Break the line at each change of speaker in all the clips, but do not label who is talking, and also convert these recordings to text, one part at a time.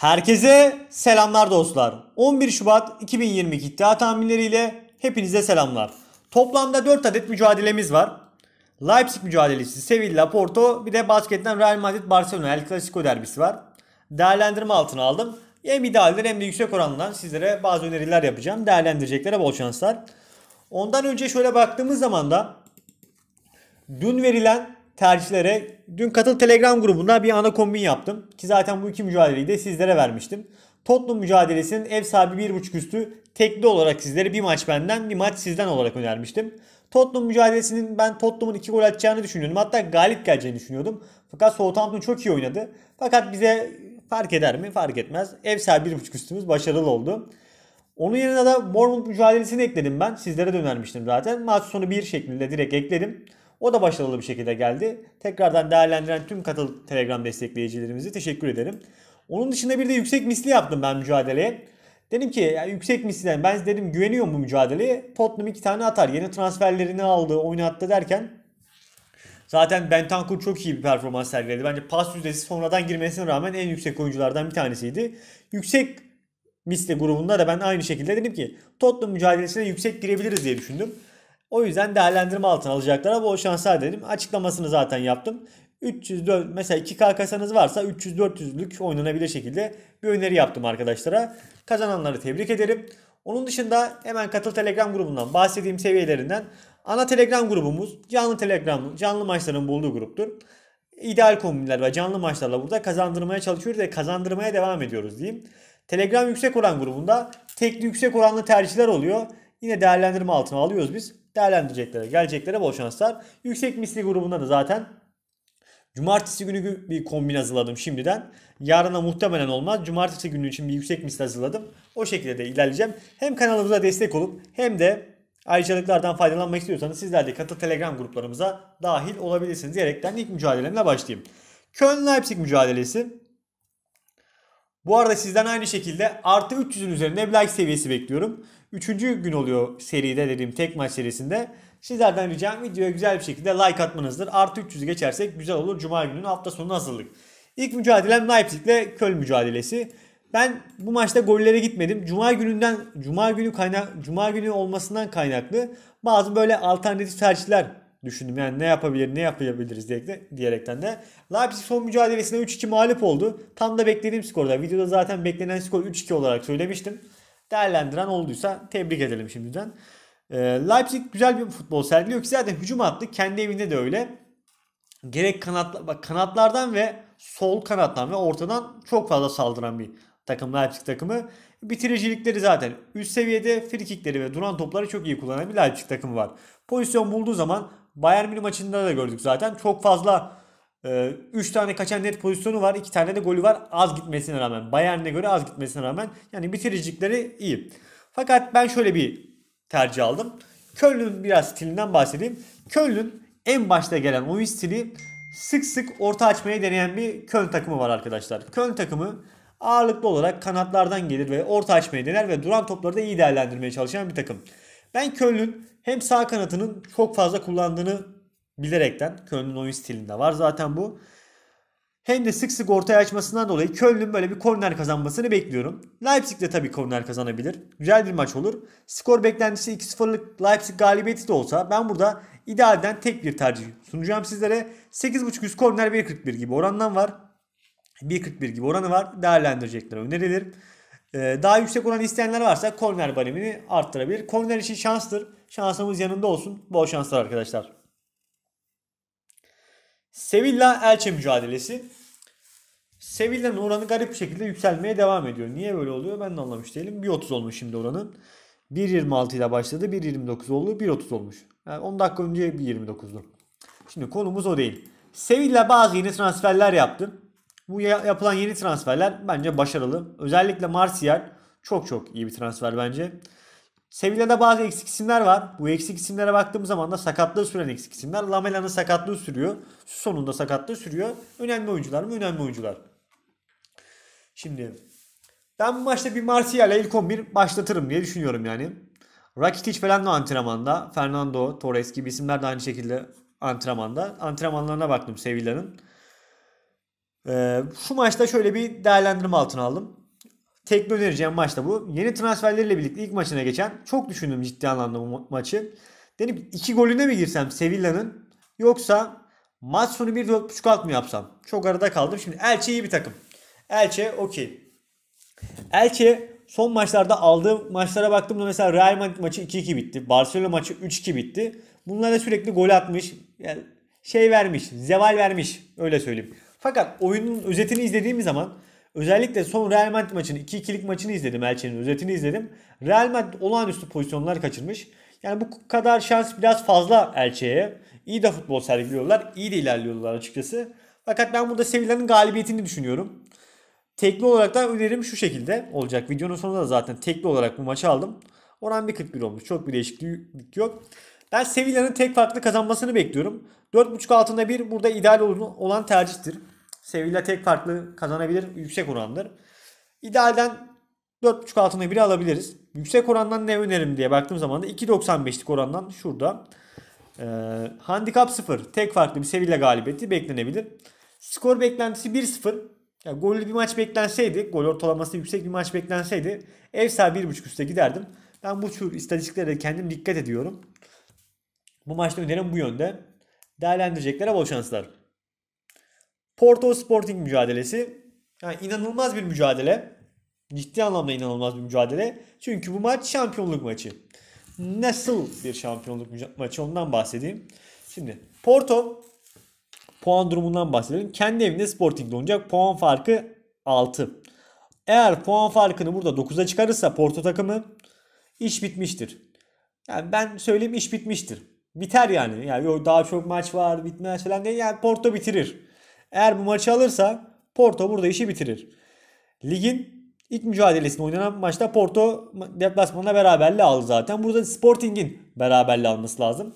Herkese selamlar dostlar. 11 Şubat 2022 iddia tahminleriyle hepinize selamlar. Toplamda 4 adet mücadelemiz var. Leipzig mücadelesi, Sevilla, Porto bir de basketten Real Madrid, Barcelona El Clasico derbisi var. Değerlendirme altına aldım. Hem idealdir hem de yüksek oranından sizlere bazı öneriler yapacağım. Değerlendireceklere bol şanslar. Ondan önce şöyle baktığımız zaman da dün verilen tercihlere dün katıl Telegram grubunda bir ana kombin yaptım. Ki zaten bu iki mücadeleyi de sizlere vermiştim. Tottenham mücadelesinin ev sahibi 1.5 üstü tekli olarak sizlere bir maç benden bir maç sizden olarak önermiştim. Tottenham mücadelesinin ben Tottenham'ın 2 gol atacağını düşünüyordum. Hatta galip geleceğini düşünüyordum. Fakat Southampton çok iyi oynadı. Fakat bize fark eder mi? Fark etmez. Ev sahibi 1.5 üstümüz başarılı oldu. Onun yerine de Bournemouth mücadelesini ekledim ben. Sizlere de önermiştim zaten. Maç sonu 1 şeklinde direkt ekledim. O da başarılı bir şekilde geldi. Tekrardan değerlendiren tüm katıl Telegram destekleyicilerimizi teşekkür ederim. Onun dışında bir de yüksek misli yaptım ben mücadeleye. Dedim ki yani yüksek misliden ben dedim güveniyorum bu mücadeleye. Tottenham iki tane atar. Yeni transferlerini aldı, oynattı derken Zaten Bentancur çok iyi bir performans sergiledi. Bence pas yüzdesi sonradan girmesine rağmen en yüksek oyunculardan bir tanesiydi. Yüksek misli grubunda da ben aynı şekilde dedim ki Tottenham mücadelesine yüksek girebiliriz diye düşündüm. O yüzden değerlendirme altına alacaklar ama o şansa dedim. Açıklamasını zaten yaptım. 304 mesela 2K kasanız varsa 300-400'lük oynanabilir şekilde bir öneri yaptım arkadaşlara. Kazananları tebrik ederim. Onun dışında hemen katıl Telegram grubundan bahsettiğim seviyelerinden ana Telegram grubumuz canlı Telegram canlı maçların bulduğu gruptur. İdeal kombinler ve canlı maçlarla burada kazandırmaya çalışıyoruz ve kazandırmaya devam ediyoruz diyeyim. Telegram yüksek oran grubunda tekli yüksek oranlı tercihler oluyor. Yine değerlendirme altına alıyoruz biz değerlendireceklere, geleceklere bol şanslar. Yüksek misli grubunda da zaten cumartesi günü bir kombin hazırladım şimdiden. Yarına muhtemelen olmaz. Cumartesi günü için bir yüksek misli hazırladım. O şekilde de ilerleyeceğim. Hem kanalımıza destek olup hem de ayrıcalıklardan faydalanmak istiyorsanız sizler de katıl Telegram gruplarımıza dahil olabilirsiniz diyerekten ilk mücadelemle başlayayım. Köln-Leipzig mücadelesi bu arada sizden aynı şekilde artı 300'ün üzerinde bir like seviyesi bekliyorum. Üçüncü gün oluyor seride dediğim tek maç serisinde. Sizlerden ricam videoya güzel bir şekilde like atmanızdır. Artı 300'ü geçersek güzel olur. Cuma gününün hafta sonu hazırlık. İlk mücadelem Leipzig ile Köln mücadelesi. Ben bu maçta gollere gitmedim. Cuma gününden Cuma günü kaynak Cuma günü olmasından kaynaklı bazı böyle alternatif tercihler düşündüm. Yani ne yapabilir, ne yapabiliriz diye de, diyerekten de. Leipzig son mücadelesinde 3-2 mağlup oldu. Tam da beklediğim skorda. Videoda zaten beklenen skor 3-2 olarak söylemiştim. Değerlendiren olduysa tebrik edelim şimdiden. Ee, Leipzig güzel bir futbol sergiliyor ki zaten hücum attı. Kendi evinde de öyle. Gerek kanatla, bak, kanatlardan ve sol kanattan ve ortadan çok fazla saldıran bir takım Leipzig takımı. Bitiricilikleri zaten üst seviyede frikikleri ve duran topları çok iyi kullanan bir Leipzig takımı var. Pozisyon bulduğu zaman Bayern Münih maçında da gördük zaten. Çok fazla 3 e, tane kaçan net pozisyonu var. 2 tane de golü var. Az gitmesine rağmen. Bayern'e göre az gitmesine rağmen. Yani bitiricilikleri iyi. Fakat ben şöyle bir tercih aldım. Köln'ün biraz stilinden bahsedeyim. Köln'ün en başta gelen oyun stili sık sık orta açmaya deneyen bir Köln takımı var arkadaşlar. Köln takımı ağırlıklı olarak kanatlardan gelir ve orta açmaya dener ve duran topları da iyi değerlendirmeye çalışan bir takım. Ben Köln'ün hem sağ kanatının çok fazla kullandığını bilerekten Köln'ün oyun stilinde var zaten bu. Hem de sık sık ortaya açmasından dolayı Köln'ün böyle bir korner kazanmasını bekliyorum. Leipzig de tabii korner kazanabilir. Güzel bir maç olur. Skor beklentisi 2-0'lık Leipzig galibiyeti de olsa ben burada idealden tek bir tercih sunacağım sizlere. 8.5 üst korner 1.41 gibi orandan var. 1.41 gibi oranı var. Değerlendirecekler önerilir. Ee, daha yüksek oran isteyenler varsa korner balimini arttırabilir. Korner için şanstır. Şansımız yanında olsun. Bol şanslar arkadaşlar. Sevilla Elçe mücadelesi. Sevilla'nın oranı garip bir şekilde yükselmeye devam ediyor. Niye böyle oluyor ben de anlamış değilim. 1.30 olmuş şimdi oranın. 1.26 ile başladı. 1.29 oldu. 1.30 olmuş. Yani 10 dakika önce 1.29'du. Şimdi konumuz o değil. Sevilla bazı yeni transferler yaptı. Bu yapılan yeni transferler bence başarılı. Özellikle Martial çok çok iyi bir transfer bence. Sevilla'da bazı eksik isimler var. Bu eksik isimlere baktığım zaman da sakatlığı süren eksik isimler. Lamela'nın sakatlığı sürüyor. Sonunda sakatlığı sürüyor. Önemli oyuncular mı? Önemli oyuncular. Şimdi ben bu maçta bir Martial'e ilk 11 başlatırım diye düşünüyorum yani. Rakitic falan da antrenmanda. Fernando, Torres gibi isimler de aynı şekilde antrenmanda. Antrenmanlarına baktım Sevilla'nın. Ee, şu maçta şöyle bir değerlendirme altına aldım. Tek bir önereceğim maç da bu. Yeni transferleriyle birlikte ilk maçına geçen çok düşündüm ciddi anlamda bu maçı. Dedim iki golüne mi girsem Sevilla'nın yoksa maç sonu 1.5 alt mı yapsam? Çok arada kaldım. Şimdi Elçe iyi bir takım. Elçe okey. Elçe son maçlarda aldığım maçlara baktığımda mesela Real Madrid maçı 2-2 bitti. Barcelona maçı 3-2 bitti. Bunlara sürekli gol atmış. Yani şey vermiş. Zeval vermiş. Öyle söyleyeyim. Fakat oyunun özetini izlediğim zaman özellikle son Real Madrid maçını 2-2'lik maçını izledim Elçi'nin özetini izledim. Real Madrid olağanüstü pozisyonlar kaçırmış. Yani bu kadar şans biraz fazla Elçi'ye. İyi de futbol sergiliyorlar. iyi de ilerliyorlar açıkçası. Fakat ben burada Sevilla'nın galibiyetini düşünüyorum. Tekli olarak da önerim şu şekilde olacak. Videonun sonunda da zaten tekli olarak bu maçı aldım. Oran 1.41 olmuş. Çok bir değişiklik yok. Ben Sevilla'nın tek farklı kazanmasını bekliyorum. 4.5 altında bir burada ideal olan tercihtir. Sevilla tek farklı kazanabilir. Yüksek orandır. İdealden 4.5 altına biri alabiliriz. Yüksek orandan ne önerim diye baktığım zaman da 2.95'lik orandan şurada. E, handikap 0. Tek farklı bir Sevilla galibiyeti beklenebilir. Skor beklentisi 1-0. Yani gollü bir maç beklenseydi, gol ortalaması yüksek bir maç beklenseydi ev sahibi 1.5 üste giderdim. Ben bu tür istatistiklere kendim dikkat ediyorum. Bu maçta önerim bu yönde. Değerlendireceklere bol şanslar. Porto Sporting mücadelesi. Yani inanılmaz bir mücadele. Ciddi anlamda inanılmaz bir mücadele. Çünkü bu maç şampiyonluk maçı. Nasıl bir şampiyonluk maçı ondan bahsedeyim. Şimdi Porto puan durumundan bahsedelim. Kendi evinde Sporting'de olacak Puan farkı 6. Eğer puan farkını burada 9'a çıkarırsa Porto takımı iş bitmiştir. Yani ben söyleyeyim iş bitmiştir. Biter yani. Yani daha çok maç var bitmez falan diye yani Porto bitirir. Eğer bu maçı alırsa Porto burada işi bitirir. Ligin ilk mücadelesinde oynanan maçta Porto deplasmanına beraberliği aldı zaten. Burada Sporting'in beraberliği alması lazım.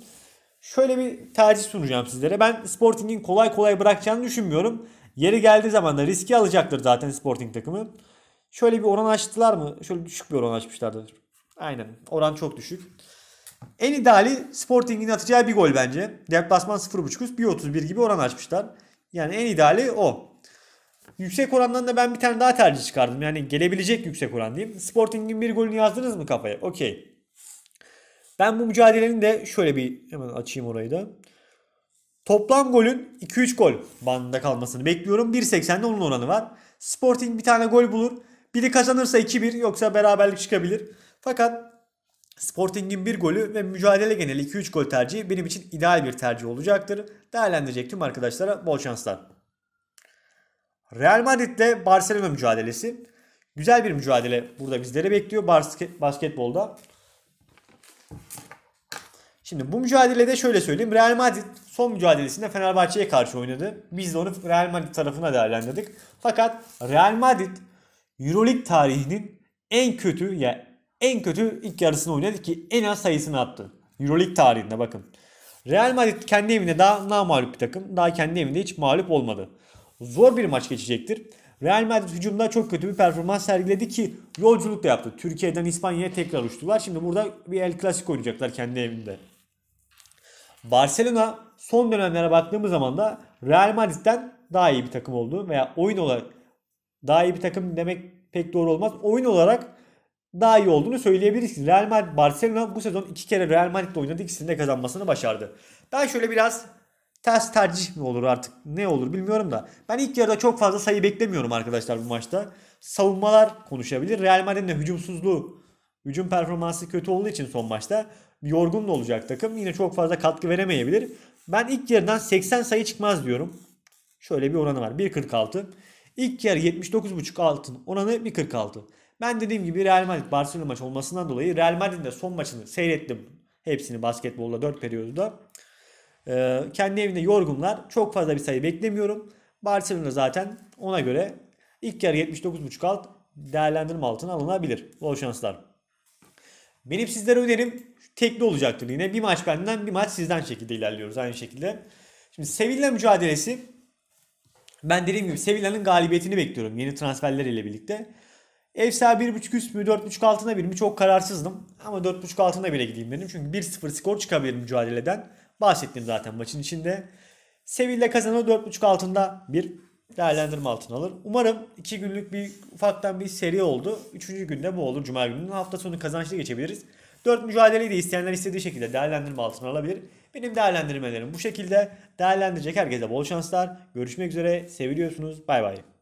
Şöyle bir tercih sunacağım sizlere. Ben Sporting'in kolay kolay bırakacağını düşünmüyorum. Yeri geldiği zaman da riski alacaktır zaten Sporting takımı. Şöyle bir oran açtılar mı? Şöyle düşük bir oran açmışlardır. Aynen. Oran çok düşük. En ideali Sporting'in atacağı bir gol bence. Deplasman 0.5 üst 1.31 gibi oran açmışlar. Yani en ideali o. Yüksek orandan da ben bir tane daha tercih çıkardım. Yani gelebilecek yüksek oran diyeyim. Sporting'in bir golünü yazdınız mı kafaya? Okey. Ben bu mücadelenin de şöyle bir hemen açayım orayı da. Toplam golün 2-3 gol bandında kalmasını bekliyorum. 1.80'de onun oranı var. Sporting bir tane gol bulur. Biri kazanırsa 2-1 yoksa beraberlik çıkabilir. Fakat Sporting'in bir golü ve mücadele geneli 2-3 gol tercihi benim için ideal bir tercih olacaktır. Değerlendirecek tüm arkadaşlara bol şanslar. Real Madrid ile Barcelona mücadelesi. Güzel bir mücadele burada bizlere bekliyor basket, basketbolda. Şimdi bu mücadelede şöyle söyleyeyim. Real Madrid son mücadelesinde Fenerbahçe'ye karşı oynadı. Biz de onu Real Madrid tarafına değerlendirdik. Fakat Real Madrid Euroleague tarihinin en kötü ya yani en kötü ilk yarısını oynadı ki en az sayısını attı. Euroleague tarihinde bakın. Real Madrid kendi evinde daha namalup bir takım. Daha kendi evinde hiç mağlup olmadı. Zor bir maç geçecektir. Real Madrid hücumda çok kötü bir performans sergiledi ki yolculuk da yaptı. Türkiye'den İspanya'ya tekrar uçtular. Şimdi burada bir El Clasico oynayacaklar kendi evinde. Barcelona son dönemlere baktığımız zaman da Real Madrid'den daha iyi bir takım oldu veya oyun olarak daha iyi bir takım demek pek doğru olmaz. Oyun olarak daha iyi olduğunu söyleyebiliriz ki Real Madrid Barcelona bu sezon iki kere Real Madrid'le oynadı ikisini de kazanmasını başardı. Ben şöyle biraz ters tercih mi olur artık ne olur bilmiyorum da. Ben ilk yarıda çok fazla sayı beklemiyorum arkadaşlar bu maçta. Savunmalar konuşabilir. Real Madrid'in de hücumsuzluğu, hücum performansı kötü olduğu için son maçta yorgun olacak takım. Yine çok fazla katkı veremeyebilir. Ben ilk yarıdan 80 sayı çıkmaz diyorum. Şöyle bir oranı var. 1.46. İlk yarı 79.5 altın. Oranı 1.46. Ben dediğim gibi Real Madrid Barcelona maçı olmasından dolayı Real Madrid'in de son maçını seyrettim. Hepsini basketbolda 4 periyodda. Ee, kendi evinde yorgunlar. Çok fazla bir sayı beklemiyorum. Barcelona zaten ona göre ilk yarı 79.5 alt değerlendirme altına alınabilir. Bol şanslar. Benim sizlere önerim tekli olacaktır yine. Bir maç benden bir maç sizden şekilde ilerliyoruz aynı şekilde. Şimdi Sevilla mücadelesi ben dediğim gibi Sevilla'nın galibiyetini bekliyorum yeni transferler ile birlikte. Efsane 1.5 üst mü 4.5 altına bir mi çok kararsızdım. Ama 4.5 altına bile gideyim dedim. Çünkü 1-0 skor çıkabilir mücadeleden. Bahsettim zaten maçın içinde. Sevilla kazanır 4.5 altında bir değerlendirme altına alır. Umarım 2 günlük bir ufaktan bir seri oldu. 3. günde bu olur. Cuma gününün hafta sonu kazançlı geçebiliriz. 4 mücadeleyi de isteyenler istediği şekilde değerlendirme altına alabilir. Benim değerlendirmelerim bu şekilde. Değerlendirecek herkese bol şanslar. Görüşmek üzere. Seviliyorsunuz. Bay bay.